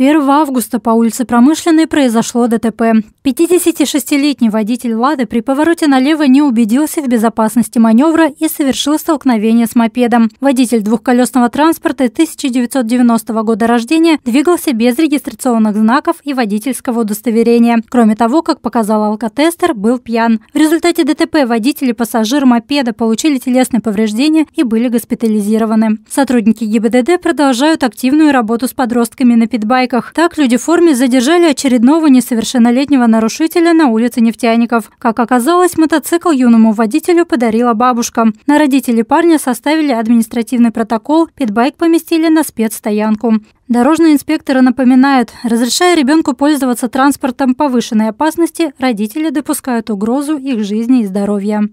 1 августа по улице Промышленной произошло ДТП. 56-летний водитель «Лады» при повороте налево не убедился в безопасности маневра и совершил столкновение с мопедом. Водитель двухколесного транспорта 1990 года рождения двигался без регистрационных знаков и водительского удостоверения. Кроме того, как показал алкотестер, был пьян. В результате ДТП водитель и пассажир мопеда получили телесные повреждения и были госпитализированы. Сотрудники ГИБДД продолжают активную работу с подростками на питбайк Нефтяниках. Так люди в форме задержали очередного несовершеннолетнего нарушителя на улице Нефтяников. Как оказалось, мотоцикл юному водителю подарила бабушка. На родителей парня составили административный протокол, питбайк поместили на спецстоянку. Дорожные инспекторы напоминают, разрешая ребенку пользоваться транспортом повышенной опасности, родители допускают угрозу их жизни и здоровья.